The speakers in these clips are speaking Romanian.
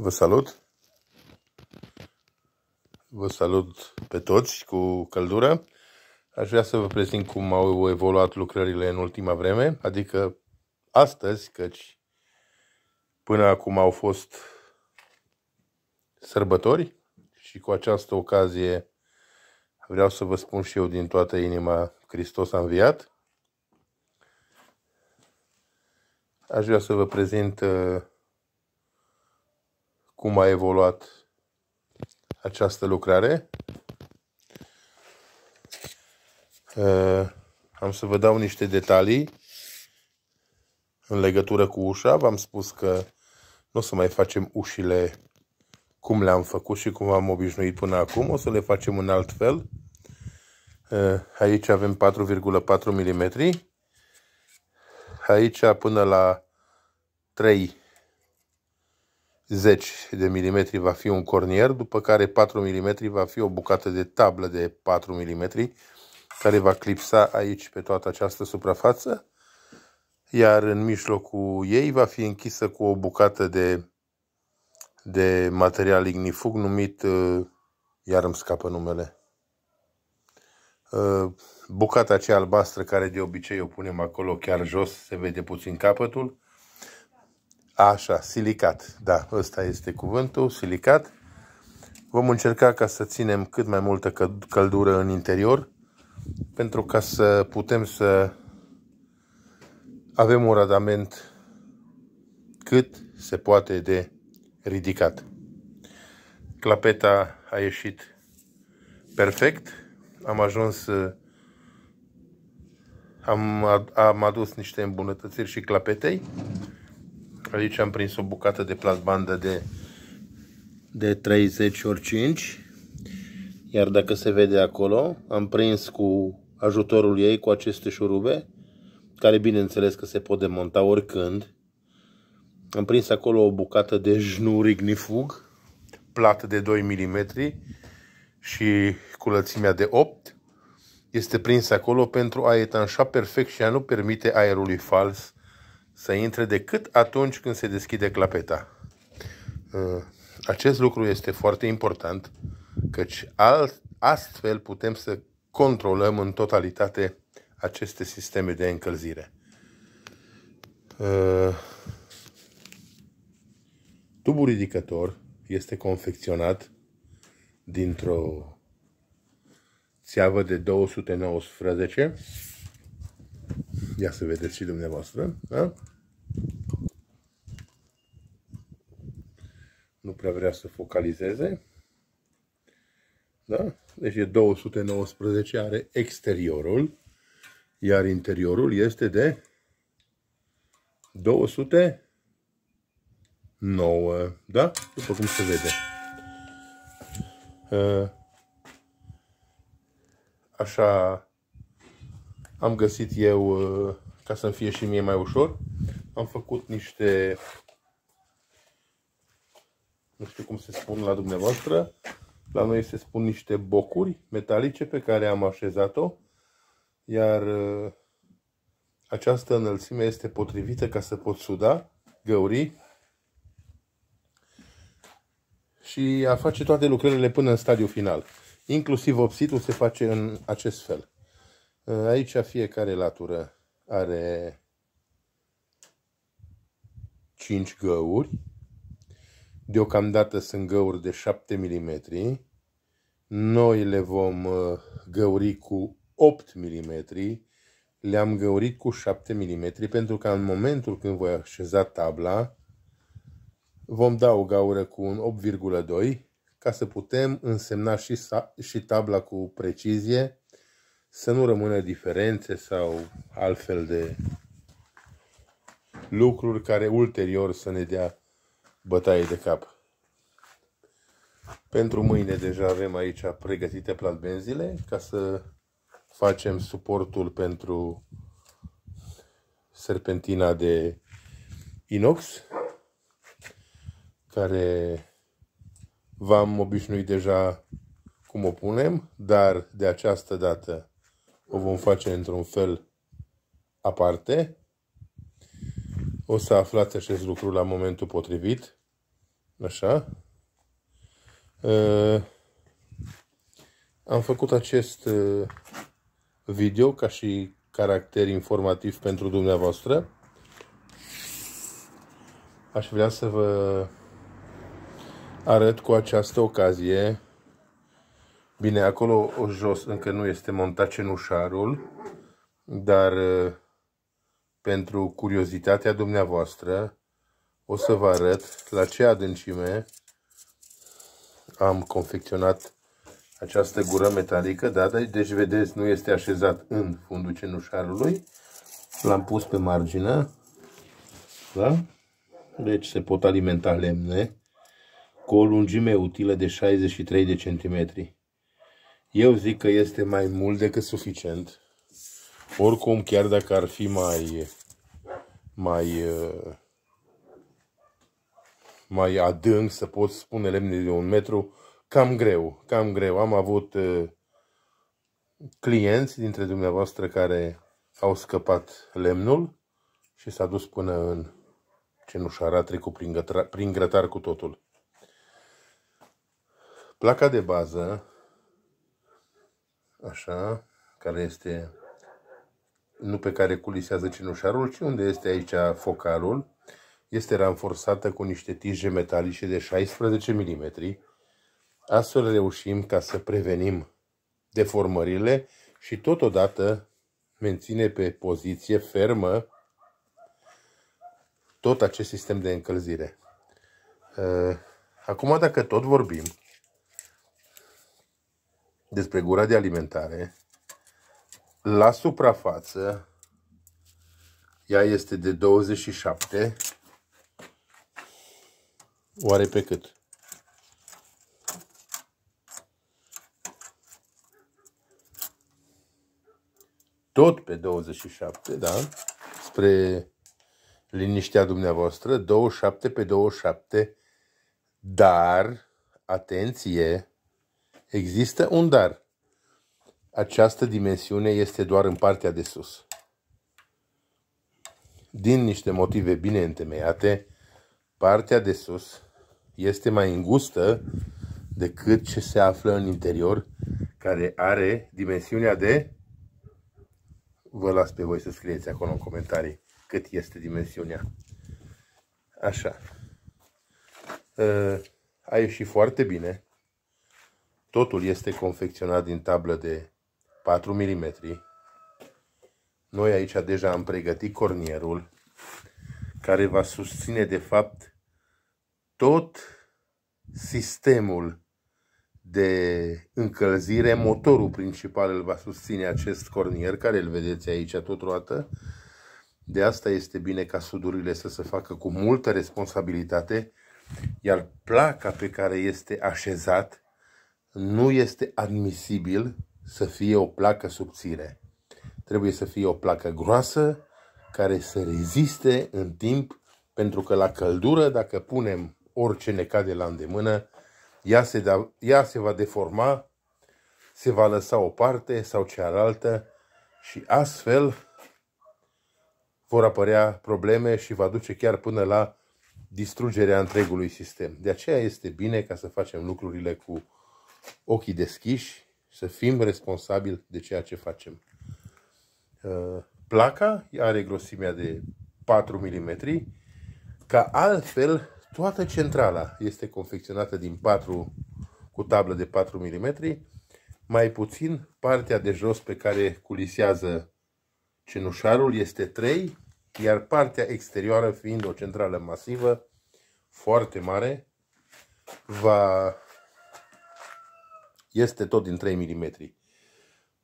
Vă salut! Vă salut pe toți cu căldură. Aș vrea să vă prezint cum au evoluat lucrările în ultima vreme, adică astăzi, căci până acum au fost sărbători și cu această ocazie vreau să vă spun și eu din toată inima Hristos a înviat. Aș vrea să vă prezint uh, cum a evoluat această lucrare. Am să vă dau niște detalii în legătură cu ușa. V-am spus că nu o să mai facem ușile cum le-am făcut și cum am obișnuit până acum. O să le facem în alt fel. Aici avem 4,4 mm. Aici până la 3 10 de mm va fi un cornier, după care 4 mm va fi o bucată de tablă de 4 mm care va clipsa aici pe toată această suprafață, iar în mijlocul ei va fi închisă cu o bucată de, de material ignifug numit, uh, iar îmi scapă numele, uh, bucata aceea albastră care de obicei o punem acolo chiar jos, se vede puțin capătul, Așa, silicat. Da, ăsta este cuvântul, silicat. Vom încerca ca să ținem cât mai multă căldură în interior pentru ca să putem să avem un radament cât se poate de ridicat. Clapeta a ieșit perfect. Am ajuns am, am adus niște îmbunătățiri și clapetei. Aici am prins o bucată de plasbandă de, de 30 ori 5. Iar dacă se vede acolo, am prins cu ajutorul ei, cu aceste șurube, care bineînțeles că se pot demonta oricând. Am prins acolo o bucată de ignifug, plată de 2 mm și cu lățimea de 8 este prins acolo pentru a etanșa perfect și a nu permite aerului fals să intre decât atunci când se deschide clapeta. Uh, acest lucru este foarte important, căci astfel putem să controlăm în totalitate aceste sisteme de încălzire. Uh, tubul ridicător este confecționat dintr-o țeavă de 219 Ia să vedeți și dumneavoastră. Da? Nu prea vrea să focalizeze. Da? Deci e 219 are exteriorul, iar interiorul este de 209. Da? După cum se vede. Așa am găsit eu, uh, ca să-mi fie și mie mai ușor, am făcut niște, nu știu cum se spun la dumneavoastră, la noi se spun niște bocuri metalice pe care am așezat-o, iar uh, această înălțime este potrivită ca să pot suda găuri și a face toate lucrările până în stadiu final. Inclusiv opsitul se face în acest fel. Ă, aici fiecare latură are 5 găuri. Deocamdată sunt găuri de 7 mm. Noi le vom ă, găuri cu 8 mm. Le-am găurit cu 7 mm pentru că în momentul când voi așeza tabla vom da o gaură cu un 8,2 ca să putem însemna și, și tabla cu precizie să nu rămână diferențe sau altfel de lucruri care ulterior să ne dea bătaie de cap. Pentru mâine deja avem aici pregătite platbenzile ca să facem suportul pentru serpentina de inox care v-am obișnuit deja cum o punem, dar de această dată o vom face într-un fel aparte. O să aflați acest lucru la momentul potrivit. Așa. am făcut acest video ca și caracter informativ pentru dumneavoastră. Aș vrea să vă arăt cu această ocazie Bine, acolo jos încă nu este montat cenușarul, dar uh, pentru curiozitatea dumneavoastră o să vă arăt la ce adâncime am confecționat această gură metalică, da? da deci vedeți, nu este așezat în fundul cenușarului. L-am pus pe margine, da? Deci se pot alimenta lemne cu o lungime utilă de 63 de centimetri. Eu zic că este mai mult decât suficient. Oricum, chiar dacă ar fi mai, mai, mai adânc, să pot spune lemne de un metru, cam greu, cam greu. Am avut uh, clienți dintre dumneavoastră care au scăpat lemnul și s-a dus până în cenușara trecut prin, prin grătar cu totul. Placa de bază așa, care este nu pe care culisează cenușarul, ci unde este aici focalul, este ranforsată cu niște tije metalice de 16 mm. Astfel reușim ca să prevenim deformările și totodată menține pe poziție fermă tot acest sistem de încălzire. Acum, dacă tot vorbim despre gura de alimentare, la suprafață, ea este de 27, oare pe cât? Tot pe 27, da? Spre liniștea dumneavoastră, 27 pe 27, dar, atenție, Există un dar. Această dimensiune este doar în partea de sus. Din niște motive bine întemeiate, partea de sus este mai îngustă decât ce se află în interior, care are dimensiunea de... Vă las pe voi să scrieți acolo în comentarii cât este dimensiunea. Așa. Ă, a ieșit foarte bine. Totul este confecționat din tablă de 4 mm. Noi aici deja am pregătit cornierul care va susține de fapt tot sistemul de încălzire, motorul principal îl va susține acest cornier, care îl vedeți aici tot roată. De asta este bine ca sudurile să se facă cu multă responsabilitate, iar placa pe care este așezat nu este admisibil să fie o placă subțire. Trebuie să fie o placă groasă care să reziste în timp pentru că la căldură, dacă punem orice ne cade la îndemână, ea se, da, ea se va deforma, se va lăsa o parte sau cealaltă și astfel vor apărea probleme și va duce chiar până la distrugerea întregului sistem. De aceea este bine ca să facem lucrurile cu ochii deschiși, să fim responsabili de ceea ce facem. Uh, placa are grosimea de 4 mm, ca altfel toată centrala este confecționată din 4 cu tablă de 4 mm, mai puțin partea de jos pe care culisează cenușarul este 3, iar partea exterioară fiind o centrală masivă foarte mare, va este tot din 3 mm.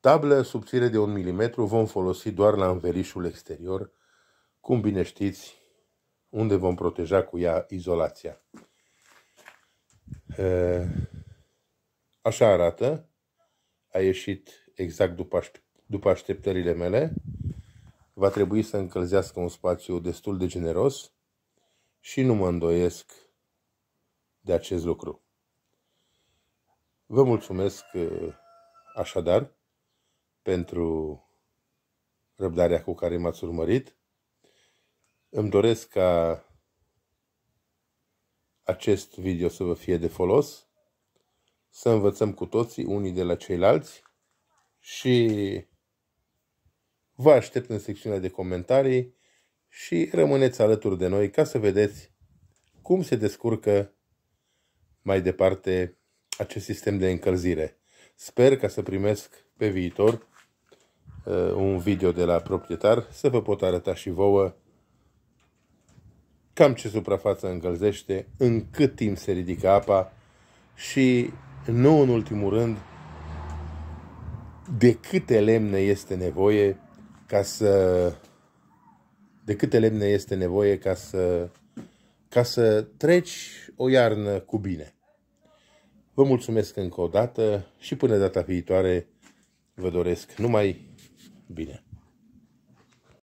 Tablă subțire de 1 mm vom folosi doar la învelișul exterior, cum bine știți, unde vom proteja cu ea izolația. Așa arată. A ieșit exact după, așteptările mele. Va trebui să încălzească un spațiu destul de generos și nu mă îndoiesc de acest lucru. Vă mulțumesc uh, așadar pentru răbdarea cu care m-ați urmărit. Îmi doresc ca acest video să vă fie de folos, să învățăm cu toții unii de la ceilalți și vă aștept în secțiunea de comentarii și rămâneți alături de noi ca să vedeți cum se descurcă mai departe acest sistem de încălzire. Sper ca să primesc pe viitor uh, un video de la proprietar să vă pot arăta și vouă cam ce suprafață încălzește, în cât timp se ridică apa și, nu în ultimul rând, de câte lemne este nevoie ca să de câte lemne este nevoie ca să ca să treci o iarnă cu bine. Vă mulțumesc încă o dată și până data viitoare vă doresc numai bine.